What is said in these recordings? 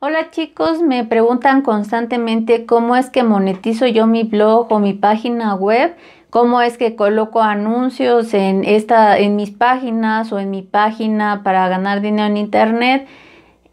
Hola chicos, me preguntan constantemente cómo es que monetizo yo mi blog o mi página web, cómo es que coloco anuncios en esta en mis páginas o en mi página para ganar dinero en internet.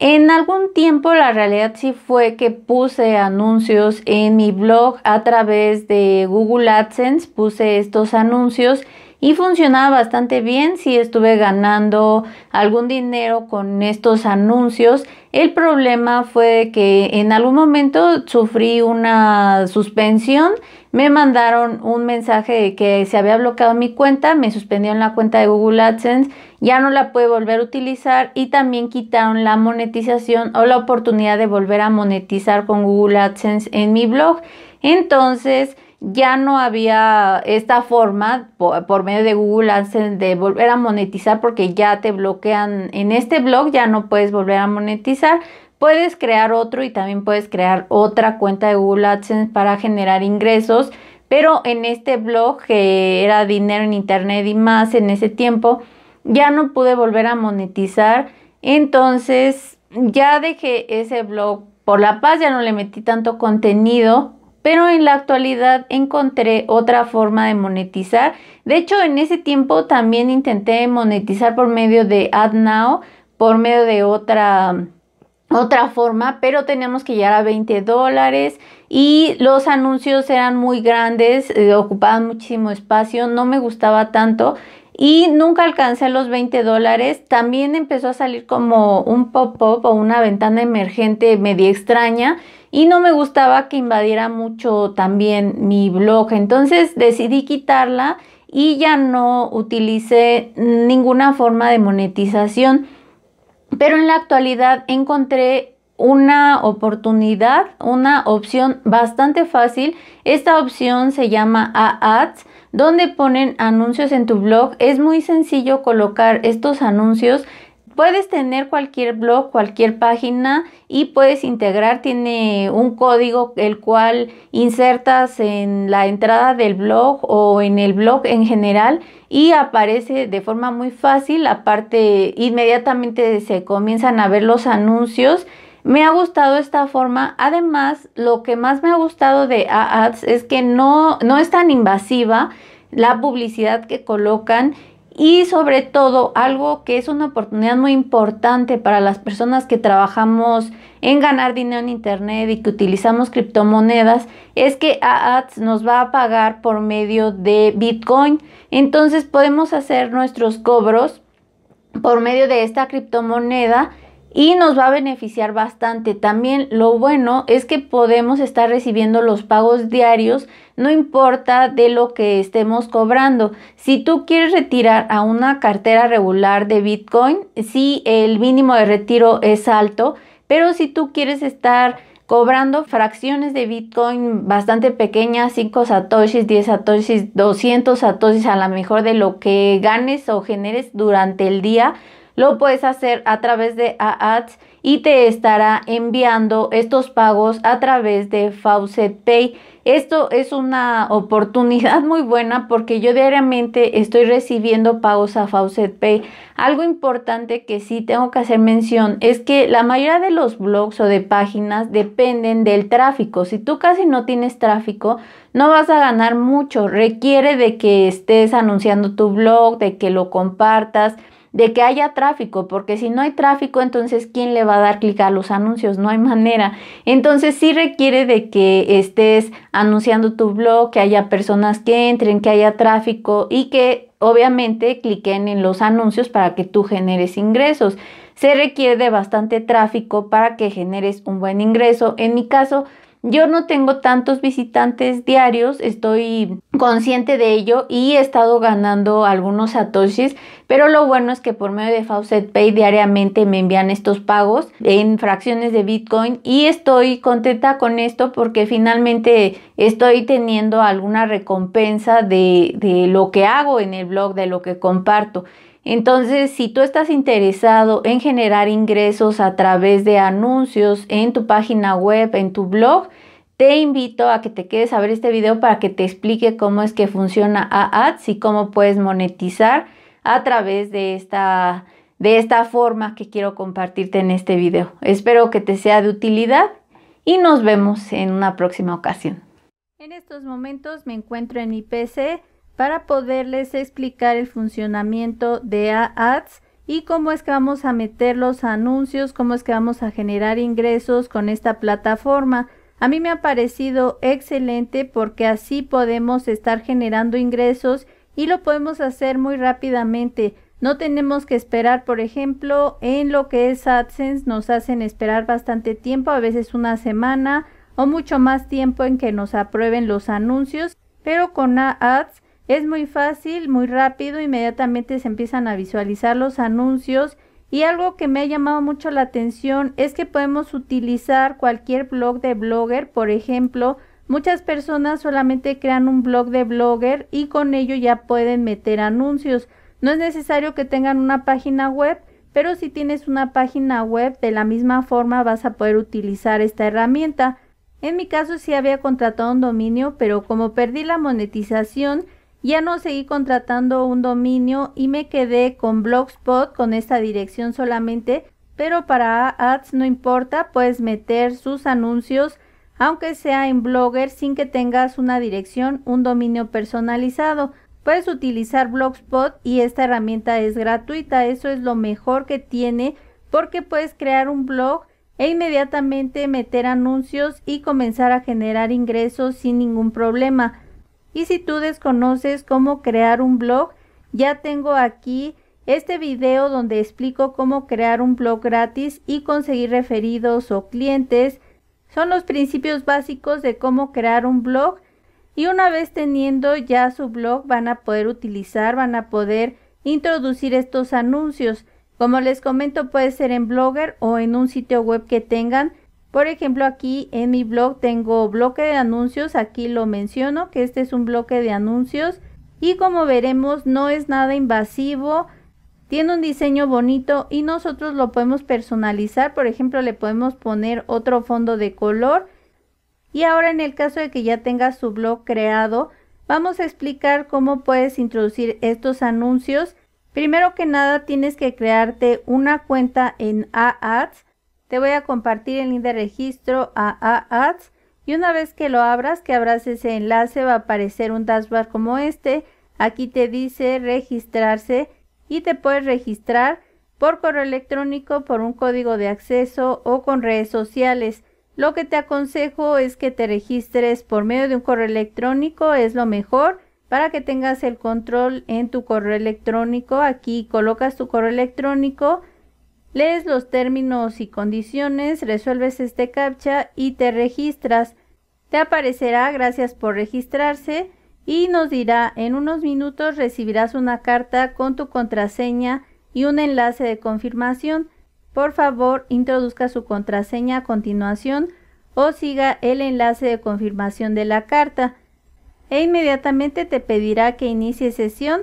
En algún tiempo la realidad sí fue que puse anuncios en mi blog a través de Google AdSense, puse estos anuncios y funcionaba bastante bien si estuve ganando algún dinero con estos anuncios. El problema fue que en algún momento sufrí una suspensión. Me mandaron un mensaje de que se había bloqueado mi cuenta, me suspendieron la cuenta de Google AdSense, ya no la pude volver a utilizar y también quitaron la monetización o la oportunidad de volver a monetizar con Google AdSense en mi blog. Entonces, ya no había esta forma por, medio de Google AdSense de volver a monetizar porque ya te bloquean en este blog, ya no puedes volver a monetizar. Puedes crear otro y también puedes crear otra cuenta de Google AdSense para generar ingresos, pero en este blog que era dinero en internet y más en ese tiempo, ya no pude volver a monetizar. Entonces ya dejé ese blog por la paz, ya no le metí tanto contenido pero en la actualidad encontré otra forma de monetizar. De hecho, en ese tiempo también intenté monetizar por medio de AdNow, por medio de otra, otra forma, pero teníamos que llegar a 20 dólares y los anuncios eran muy grandes, eh, ocupaban muchísimo espacio, no me gustaba tanto y nunca alcancé los 20 dólares. También empezó a salir como un pop-up o una ventana emergente media extraña y no me gustaba que invadiera mucho también mi blog. Entonces decidí quitarla y ya no utilicé ninguna forma de monetización. Pero en la actualidad encontré una oportunidad, una opción bastante fácil. Esta opción se llama Ads, donde ponen anuncios en tu blog. Es muy sencillo colocar estos anuncios Puedes tener cualquier blog, cualquier página y puedes integrar, tiene un código el cual insertas en la entrada del blog o en el blog en general y aparece de forma muy fácil, aparte inmediatamente se comienzan a ver los anuncios me ha gustado esta forma. Además, lo que más me ha gustado de Ads es que no, no es tan invasiva la publicidad que colocan y sobre todo algo que es una oportunidad muy importante para las personas que trabajamos en ganar dinero en Internet y que utilizamos criptomonedas es que ads nos va a pagar por medio de Bitcoin. Entonces podemos hacer nuestros cobros por medio de esta criptomoneda y nos va a beneficiar bastante. También lo bueno es que podemos estar recibiendo los pagos diarios, no importa de lo que estemos cobrando. Si tú quieres retirar a una cartera regular de Bitcoin, sí, el mínimo de retiro es alto, pero si tú quieres estar cobrando fracciones de Bitcoin bastante pequeñas, 5 satoshis, 10 satoshis, 200 satoshis a lo mejor de lo que ganes o generes durante el día, lo puedes hacer a través de Ads y te estará enviando estos pagos a través de Faucet Pay. Esto es una oportunidad muy buena porque yo diariamente estoy recibiendo pagos a Faucet Pay. Algo importante que sí tengo que hacer mención es que la mayoría de los blogs o de páginas dependen del tráfico. Si tú casi no tienes tráfico, no vas a ganar mucho. Requiere de que estés anunciando tu blog, de que lo compartas de que haya tráfico, porque si no hay tráfico, entonces ¿quién le va a dar clic a los anuncios? No hay manera. Entonces sí requiere de que estés anunciando tu blog, que haya personas que entren, que haya tráfico y que obviamente cliquen en los anuncios para que tú generes ingresos. Se requiere de bastante tráfico para que generes un buen ingreso. En mi caso, yo no tengo tantos visitantes diarios, estoy consciente de ello y he estado ganando algunos satoshis, pero lo bueno es que por medio de Faucet Pay diariamente me envían estos pagos en fracciones de Bitcoin y estoy contenta con esto porque finalmente estoy teniendo alguna recompensa de lo que hago en el blog, de lo que comparto. Entonces, si tú estás interesado en generar ingresos a través de anuncios en tu página web, en tu blog, te invito a que te quedes a ver este video para que te explique cómo es que funciona AADS y cómo puedes monetizar a través de esta, de esta forma que quiero compartirte en este video. Espero que te sea de utilidad y nos vemos en una próxima ocasión. En estos momentos me encuentro en mi PC para poderles explicar el funcionamiento de ads y cómo es que vamos a meter los anuncios, cómo es que vamos a generar ingresos con esta plataforma. A mí me ha parecido excelente porque así podemos estar generando ingresos y lo podemos hacer muy rápidamente. No tenemos que esperar, por ejemplo, en lo que es AdSense, nos hacen esperar bastante tiempo, a veces una semana o mucho más tiempo en que nos aprueben los anuncios, pero con Ads es muy fácil, muy rápido, inmediatamente se empiezan a visualizar los anuncios y algo que me ha llamado mucho la atención es que podemos utilizar cualquier blog de blogger, por ejemplo, muchas personas solamente crean un blog de blogger y con ello ya pueden meter anuncios. No es necesario que tengan una página web, pero si tienes una página web, de la misma forma vas a poder utilizar esta herramienta. En mi caso sí había contratado un dominio, pero como perdí la monetización, ya no seguí contratando un dominio y me quedé con Blogspot con esta dirección solamente, pero para ads no importa, puedes meter sus anuncios aunque sea en Blogger sin que tengas una dirección, un dominio personalizado. Puedes utilizar Blogspot y esta herramienta es gratuita, eso es lo mejor que tiene porque puedes crear un blog e inmediatamente meter anuncios y comenzar a generar ingresos sin ningún problema. Y si tú desconoces cómo crear un blog, ya tengo aquí este video donde explico cómo crear un blog gratis y conseguir referidos o clientes. Son los principios básicos de cómo crear un blog y una vez teniendo ya su blog van a poder utilizar, van a poder introducir estos anuncios. Como les comento puede ser en Blogger o en un sitio web que tengan por ejemplo, aquí en mi blog tengo bloque de anuncios, aquí lo menciono que este es un bloque de anuncios y como veremos no es nada invasivo, tiene un diseño bonito y nosotros lo podemos personalizar, por ejemplo le podemos poner otro fondo de color y ahora en el caso de que ya tengas tu blog creado, vamos a explicar cómo puedes introducir estos anuncios. Primero que nada tienes que crearte una cuenta en AAds te voy a compartir el link de registro a AADS. y una vez que lo abras, que abras ese enlace, va a aparecer un dashboard como este. Aquí te dice registrarse y te puedes registrar por correo electrónico, por un código de acceso o con redes sociales. Lo que te aconsejo es que te registres por medio de un correo electrónico, es lo mejor para que tengas el control en tu correo electrónico. Aquí colocas tu correo electrónico Lees los términos y condiciones, resuelves este captcha y te registras. Te aparecerá gracias por registrarse y nos dirá en unos minutos recibirás una carta con tu contraseña y un enlace de confirmación. Por favor, introduzca su contraseña a continuación o siga el enlace de confirmación de la carta e inmediatamente te pedirá que inicie sesión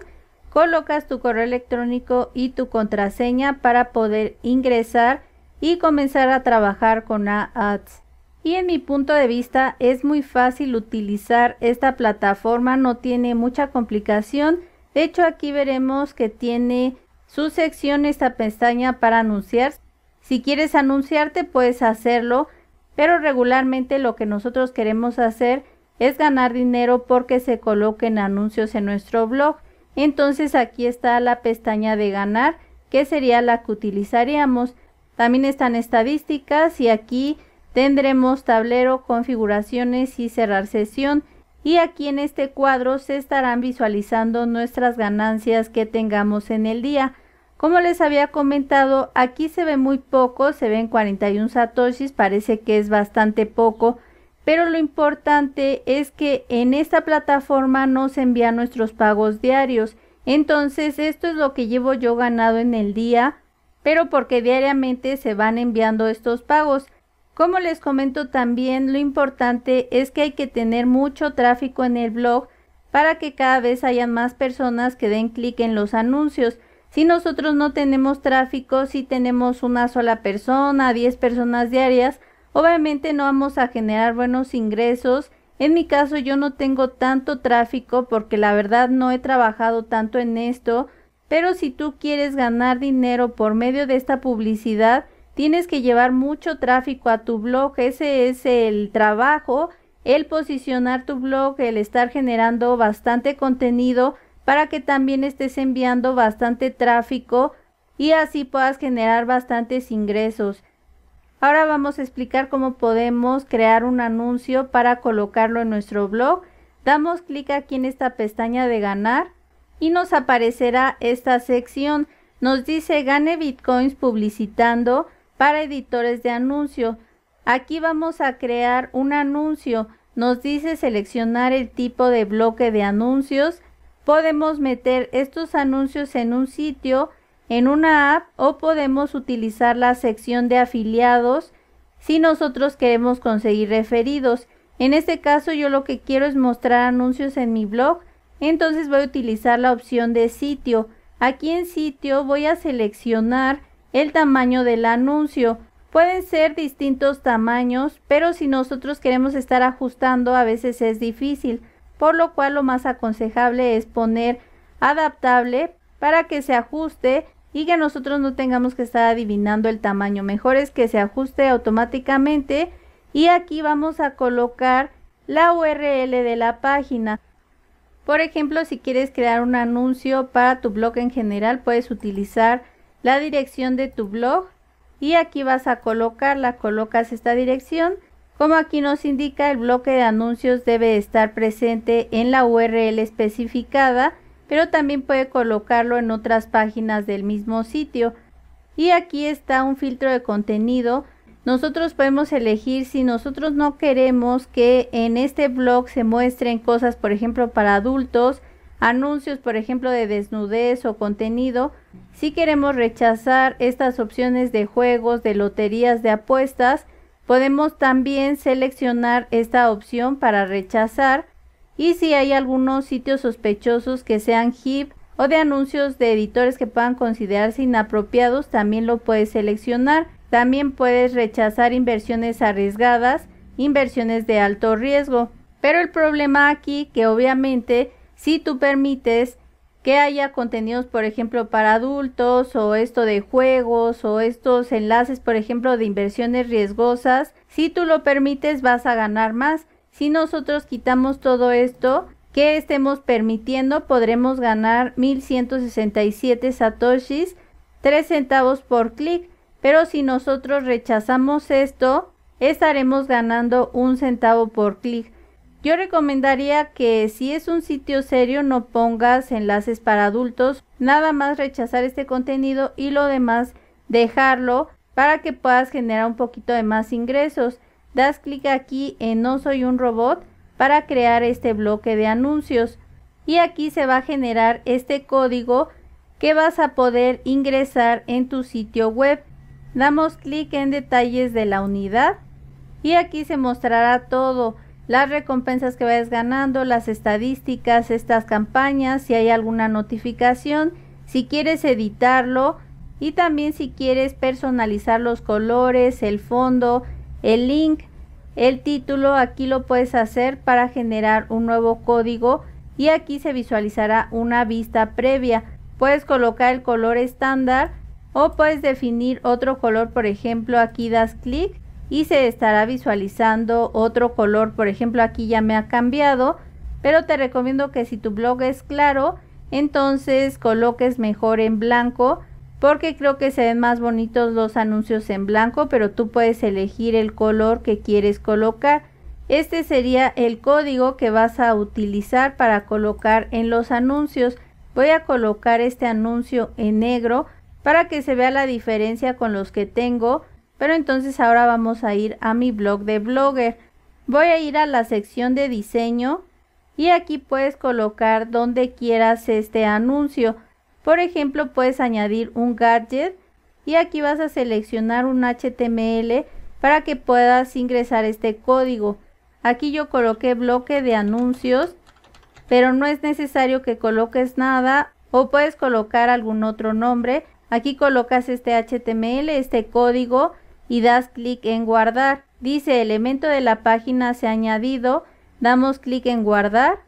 colocas tu correo electrónico y tu contraseña para poder ingresar y comenzar a trabajar con Ads. Y en mi punto de vista es muy fácil utilizar esta plataforma, no tiene mucha complicación. De hecho aquí veremos que tiene su sección esta pestaña para anunciar. Si quieres anunciarte puedes hacerlo, pero regularmente lo que nosotros queremos hacer es ganar dinero porque se coloquen anuncios en nuestro blog. Entonces aquí está la pestaña de ganar, que sería la que utilizaríamos. También están estadísticas y aquí tendremos tablero, configuraciones y cerrar sesión. Y aquí en este cuadro se estarán visualizando nuestras ganancias que tengamos en el día. Como les había comentado, aquí se ve muy poco, se ven 41 satoshis, parece que es bastante poco, pero lo importante es que en esta plataforma nos envían nuestros pagos diarios. Entonces, esto es lo que llevo yo ganado en el día, pero porque diariamente se van enviando estos pagos. Como les comento también, lo importante es que hay que tener mucho tráfico en el blog para que cada vez hayan más personas que den clic en los anuncios. Si nosotros no tenemos tráfico, si tenemos una sola persona, 10 personas diarias, Obviamente no vamos a generar buenos ingresos. En mi caso yo no tengo tanto tráfico porque la verdad no he trabajado tanto en esto. Pero si tú quieres ganar dinero por medio de esta publicidad, tienes que llevar mucho tráfico a tu blog. Ese es el trabajo, el posicionar tu blog, el estar generando bastante contenido para que también estés enviando bastante tráfico y así puedas generar bastantes ingresos. Ahora vamos a explicar cómo podemos crear un anuncio para colocarlo en nuestro blog. Damos clic aquí en esta pestaña de ganar y nos aparecerá esta sección. Nos dice gane bitcoins publicitando para editores de anuncio. Aquí vamos a crear un anuncio. Nos dice seleccionar el tipo de bloque de anuncios. Podemos meter estos anuncios en un sitio en una app o podemos utilizar la sección de afiliados si nosotros queremos conseguir referidos. En este caso yo lo que quiero es mostrar anuncios en mi blog, entonces voy a utilizar la opción de sitio. Aquí en sitio voy a seleccionar el tamaño del anuncio. Pueden ser distintos tamaños, pero si nosotros queremos estar ajustando a veces es difícil, por lo cual lo más aconsejable es poner adaptable para que se ajuste y que nosotros no tengamos que estar adivinando el tamaño. Mejor es que se ajuste automáticamente y aquí vamos a colocar la URL de la página. Por ejemplo, si quieres crear un anuncio para tu blog en general, puedes utilizar la dirección de tu blog y aquí vas a colocarla, colocas esta dirección. Como aquí nos indica, el bloque de anuncios debe estar presente en la URL especificada pero también puede colocarlo en otras páginas del mismo sitio. Y aquí está un filtro de contenido. Nosotros podemos elegir si nosotros no queremos que en este blog se muestren cosas, por ejemplo, para adultos, anuncios, por ejemplo, de desnudez o contenido. Si queremos rechazar estas opciones de juegos, de loterías, de apuestas, podemos también seleccionar esta opción para rechazar y si hay algunos sitios sospechosos que sean hip o de anuncios de editores que puedan considerarse inapropiados, también lo puedes seleccionar. También puedes rechazar inversiones arriesgadas, inversiones de alto riesgo. Pero el problema aquí que obviamente si tú permites que haya contenidos, por ejemplo, para adultos o esto de juegos o estos enlaces, por ejemplo, de inversiones riesgosas, si tú lo permites vas a ganar más si nosotros quitamos todo esto que estemos permitiendo, podremos ganar 1167 satoshis, 3 centavos por clic. Pero si nosotros rechazamos esto, estaremos ganando un centavo por clic. Yo recomendaría que si es un sitio serio no pongas enlaces para adultos, nada más rechazar este contenido y lo demás dejarlo para que puedas generar un poquito de más ingresos das clic aquí en No soy un robot para crear este bloque de anuncios y aquí se va a generar este código que vas a poder ingresar en tu sitio web. Damos clic en detalles de la unidad y aquí se mostrará todo, las recompensas que vayas ganando, las estadísticas, estas campañas, si hay alguna notificación, si quieres editarlo y también si quieres personalizar los colores, el fondo, el link, el título, aquí lo puedes hacer para generar un nuevo código y aquí se visualizará una vista previa. Puedes colocar el color estándar o puedes definir otro color, por ejemplo, aquí das clic y se estará visualizando otro color, por ejemplo, aquí ya me ha cambiado, pero te recomiendo que si tu blog es claro, entonces coloques mejor en blanco porque creo que se ven más bonitos los anuncios en blanco, pero tú puedes elegir el color que quieres colocar. Este sería el código que vas a utilizar para colocar en los anuncios. Voy a colocar este anuncio en negro para que se vea la diferencia con los que tengo. Pero entonces ahora vamos a ir a mi blog de Blogger. Voy a ir a la sección de diseño y aquí puedes colocar donde quieras este anuncio. Por ejemplo, puedes añadir un gadget y aquí vas a seleccionar un HTML para que puedas ingresar este código. Aquí yo coloqué bloque de anuncios, pero no es necesario que coloques nada o puedes colocar algún otro nombre. Aquí colocas este HTML, este código y das clic en guardar. Dice elemento de la página se ha añadido, damos clic en guardar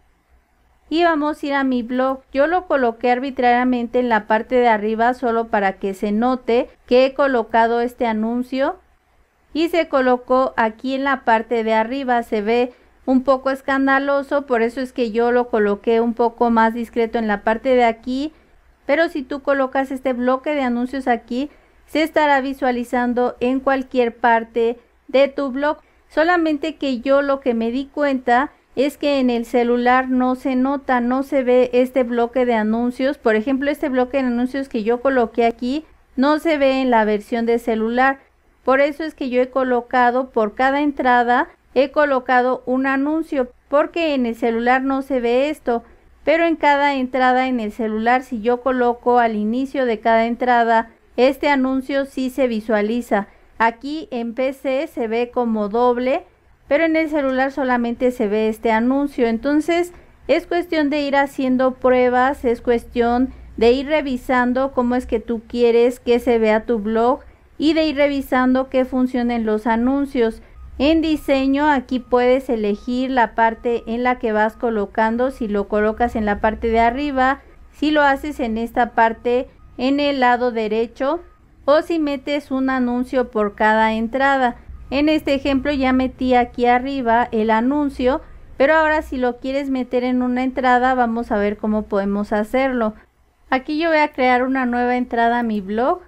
y vamos a ir a mi blog. Yo lo coloqué arbitrariamente en la parte de arriba solo para que se note que he colocado este anuncio y se colocó aquí en la parte de arriba. Se ve un poco escandaloso, por eso es que yo lo coloqué un poco más discreto en la parte de aquí. Pero si tú colocas este bloque de anuncios aquí, se estará visualizando en cualquier parte de tu blog. Solamente que yo lo que me di cuenta es que en el celular no se nota, no se ve este bloque de anuncios. Por ejemplo, este bloque de anuncios que yo coloqué aquí no se ve en la versión de celular. Por eso es que yo he colocado por cada entrada, he colocado un anuncio, porque en el celular no se ve esto. Pero en cada entrada en el celular, si yo coloco al inicio de cada entrada, este anuncio sí se visualiza. Aquí en PC se ve como doble pero en el celular solamente se ve este anuncio. Entonces es cuestión de ir haciendo pruebas, es cuestión de ir revisando cómo es que tú quieres que se vea tu blog y de ir revisando que funcionen los anuncios. En diseño aquí puedes elegir la parte en la que vas colocando, si lo colocas en la parte de arriba, si lo haces en esta parte en el lado derecho o si metes un anuncio por cada entrada. En este ejemplo ya metí aquí arriba el anuncio, pero ahora si lo quieres meter en una entrada vamos a ver cómo podemos hacerlo. Aquí yo voy a crear una nueva entrada a mi blog.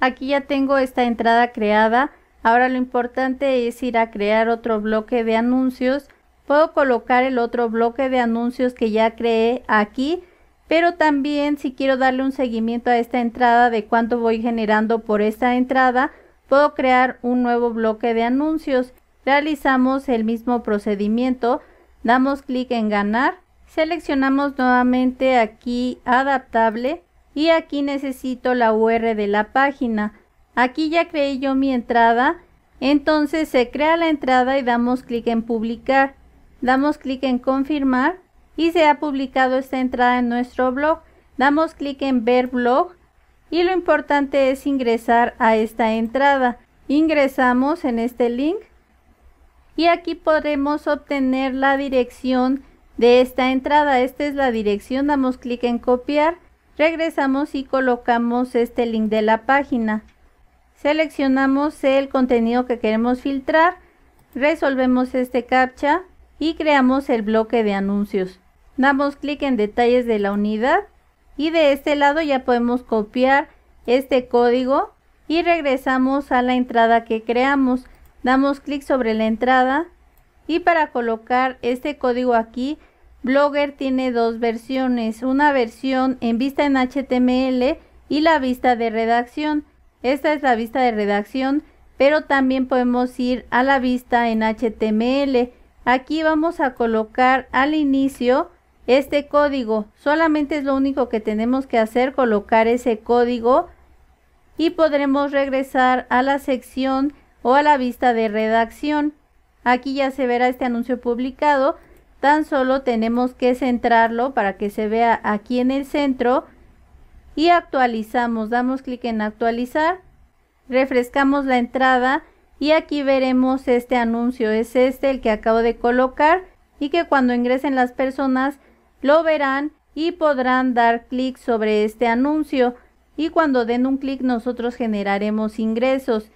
Aquí ya tengo esta entrada creada. Ahora lo importante es ir a crear otro bloque de anuncios. Puedo colocar el otro bloque de anuncios que ya creé aquí, pero también si quiero darle un seguimiento a esta entrada de cuánto voy generando por esta entrada, Puedo crear un nuevo bloque de anuncios. Realizamos el mismo procedimiento. Damos clic en ganar. Seleccionamos nuevamente aquí adaptable y aquí necesito la url de la página. Aquí ya creé yo mi entrada. Entonces se crea la entrada y damos clic en publicar. Damos clic en confirmar y se ha publicado esta entrada en nuestro blog. Damos clic en ver blog y lo importante es ingresar a esta entrada. Ingresamos en este link y aquí podremos obtener la dirección de esta entrada. Esta es la dirección, damos clic en copiar, regresamos y colocamos este link de la página. Seleccionamos el contenido que queremos filtrar, resolvemos este captcha y creamos el bloque de anuncios. Damos clic en detalles de la unidad y de este lado ya podemos copiar este código y regresamos a la entrada que creamos damos clic sobre la entrada y para colocar este código aquí Blogger tiene dos versiones una versión en vista en HTML y la vista de redacción esta es la vista de redacción pero también podemos ir a la vista en HTML aquí vamos a colocar al inicio este código. Solamente es lo único que tenemos que hacer, colocar ese código y podremos regresar a la sección o a la vista de redacción. Aquí ya se verá este anuncio publicado. Tan solo tenemos que centrarlo para que se vea aquí en el centro y actualizamos. Damos clic en actualizar, refrescamos la entrada y aquí veremos este anuncio. Es este el que acabo de colocar y que cuando ingresen las personas lo verán y podrán dar clic sobre este anuncio y cuando den un clic nosotros generaremos ingresos.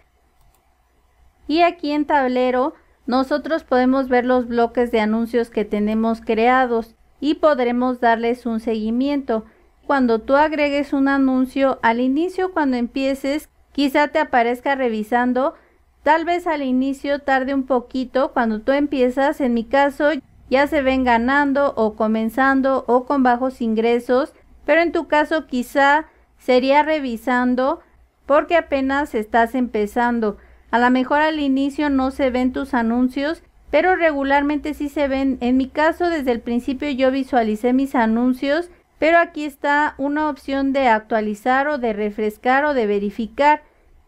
Y aquí en tablero nosotros podemos ver los bloques de anuncios que tenemos creados y podremos darles un seguimiento. Cuando tú agregues un anuncio, al inicio cuando empieces, quizá te aparezca revisando, tal vez al inicio tarde un poquito, cuando tú empiezas, en mi caso ya se ven ganando o comenzando o con bajos ingresos, pero en tu caso quizá sería revisando porque apenas estás empezando. A lo mejor al inicio no se ven tus anuncios, pero regularmente sí se ven. En mi caso, desde el principio yo visualicé mis anuncios, pero aquí está una opción de actualizar o de refrescar o de verificar.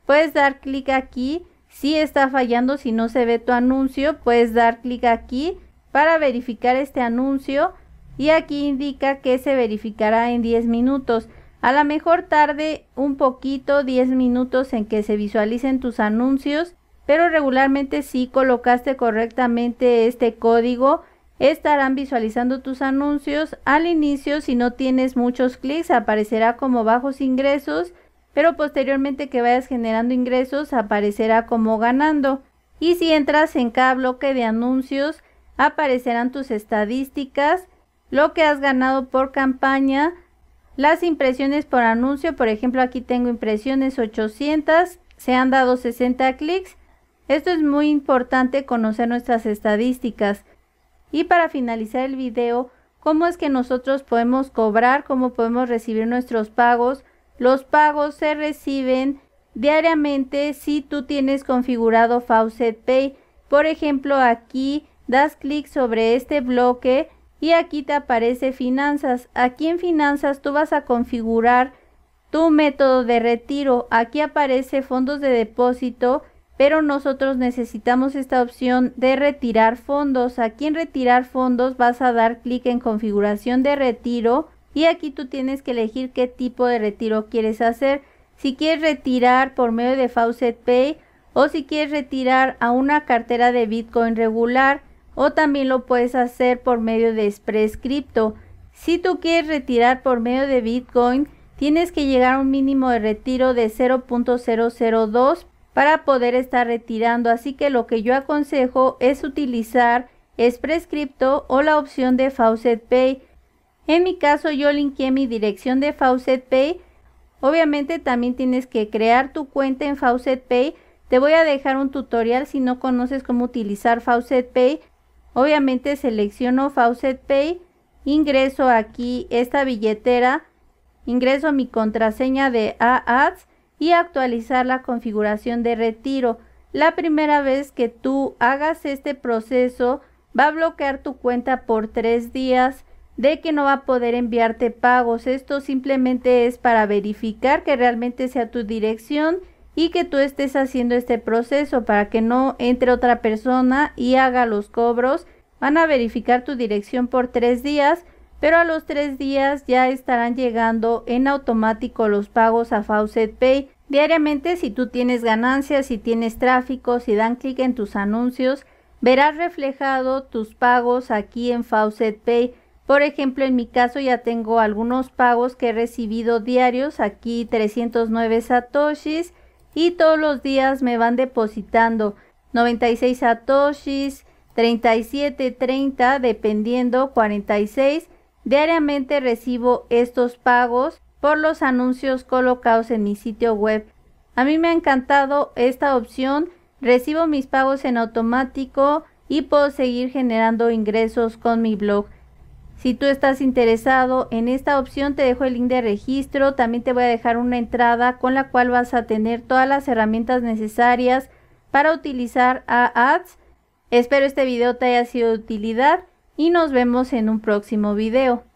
Puedes dar clic aquí. Si está fallando, si no se ve tu anuncio, puedes dar clic aquí para verificar este anuncio y aquí indica que se verificará en 10 minutos. A lo mejor tarde un poquito, 10 minutos en que se visualicen tus anuncios, pero regularmente si colocaste correctamente este código, estarán visualizando tus anuncios. Al inicio, si no tienes muchos clics, aparecerá como bajos ingresos, pero posteriormente que vayas generando ingresos, aparecerá como ganando. Y si entras en cada bloque de anuncios, aparecerán tus estadísticas, lo que has ganado por campaña, las impresiones por anuncio, por ejemplo aquí tengo impresiones 800, se han dado 60 clics. Esto es muy importante conocer nuestras estadísticas. Y para finalizar el video, cómo es que nosotros podemos cobrar, cómo podemos recibir nuestros pagos. Los pagos se reciben diariamente si tú tienes configurado Faucet Pay. Por ejemplo, aquí das clic sobre este bloque y aquí te aparece finanzas. Aquí en finanzas tú vas a configurar tu método de retiro. Aquí aparece fondos de depósito, pero nosotros necesitamos esta opción de retirar fondos. Aquí en retirar fondos vas a dar clic en configuración de retiro y aquí tú tienes que elegir qué tipo de retiro quieres hacer. Si quieres retirar por medio de Faucet Pay o si quieres retirar a una cartera de Bitcoin regular o también lo puedes hacer por medio de Express Crypto. Si tú quieres retirar por medio de Bitcoin, tienes que llegar a un mínimo de retiro de 0.002 para poder estar retirando. Así que lo que yo aconsejo es utilizar Express Crypto o la opción de Faucet Pay. En mi caso yo linké mi dirección de Faucet Pay. Obviamente también tienes que crear tu cuenta en Faucet Pay. Te voy a dejar un tutorial si no conoces cómo utilizar Faucet Pay Obviamente selecciono Faucet Pay, ingreso aquí esta billetera, ingreso mi contraseña de AADS y actualizar la configuración de retiro. La primera vez que tú hagas este proceso va a bloquear tu cuenta por tres días de que no va a poder enviarte pagos. Esto simplemente es para verificar que realmente sea tu dirección y que tú estés haciendo este proceso para que no entre otra persona y haga los cobros. Van a verificar tu dirección por tres días, pero a los tres días ya estarán llegando en automático los pagos a Faucet Pay. Diariamente, si tú tienes ganancias, si tienes tráfico, si dan clic en tus anuncios, verás reflejado tus pagos aquí en Faucet Pay. Por ejemplo, en mi caso ya tengo algunos pagos que he recibido diarios, aquí 309 satoshis, y todos los días me van depositando 96 satoshis, 37, 30, dependiendo 46. Diariamente recibo estos pagos por los anuncios colocados en mi sitio web. A mí me ha encantado esta opción, recibo mis pagos en automático y puedo seguir generando ingresos con mi blog. Si tú estás interesado en esta opción, te dejo el link de registro. También te voy a dejar una entrada con la cual vas a tener todas las herramientas necesarias para utilizar a ads. Espero este video te haya sido de utilidad y nos vemos en un próximo video.